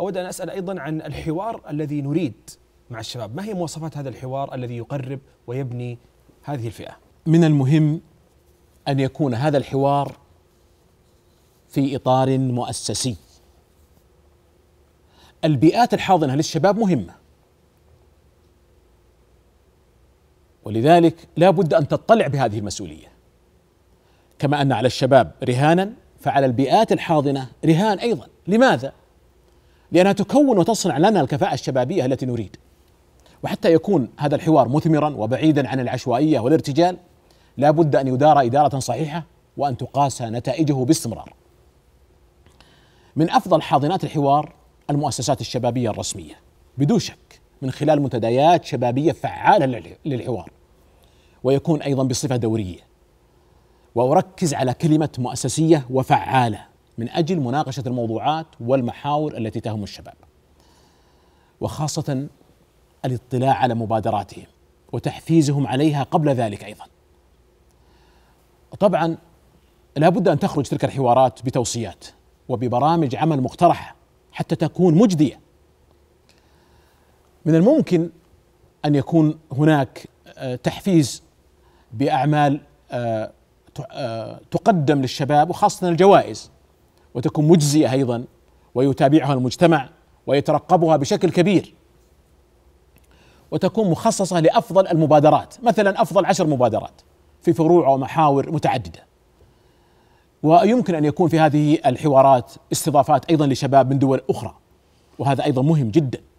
أود أن أسأل أيضا عن الحوار الذي نريد مع الشباب ما هي مواصفات هذا الحوار الذي يقرب ويبني هذه الفئة من المهم أن يكون هذا الحوار في إطار مؤسسي البيئات الحاضنة للشباب مهمة ولذلك لا بد أن تطلع بهذه المسؤولية كما أن على الشباب رهانا فعلى البيئات الحاضنة رهان أيضا لماذا؟ لأنها تكون وتصنع لنا الكفاءة الشبابية التي نريد وحتى يكون هذا الحوار مثمرا وبعيدا عن العشوائية والارتجال لا بد أن يدار إدارة صحيحة وأن تقاس نتائجه باستمرار من أفضل حاضنات الحوار المؤسسات الشبابية الرسمية بدون شك من خلال منتديات شبابية فعالة للحوار ويكون أيضا بصفة دورية وأركز على كلمة مؤسسية وفعالة من اجل مناقشه الموضوعات والمحاور التي تهم الشباب. وخاصه الاطلاع على مبادراتهم وتحفيزهم عليها قبل ذلك ايضا. طبعا لا بد ان تخرج تلك الحوارات بتوصيات وببرامج عمل مقترحه حتى تكون مجديه. من الممكن ان يكون هناك آه، تحفيز باعمال آه، آه، تقدم للشباب وخاصه الجوائز وتكون مجزيه ايضا ويتابعها المجتمع ويترقبها بشكل كبير وتكون مخصصه لافضل المبادرات مثلا افضل عشر مبادرات في فروع ومحاور متعدده ويمكن ان يكون في هذه الحوارات استضافات ايضا لشباب من دول اخرى وهذا ايضا مهم جدا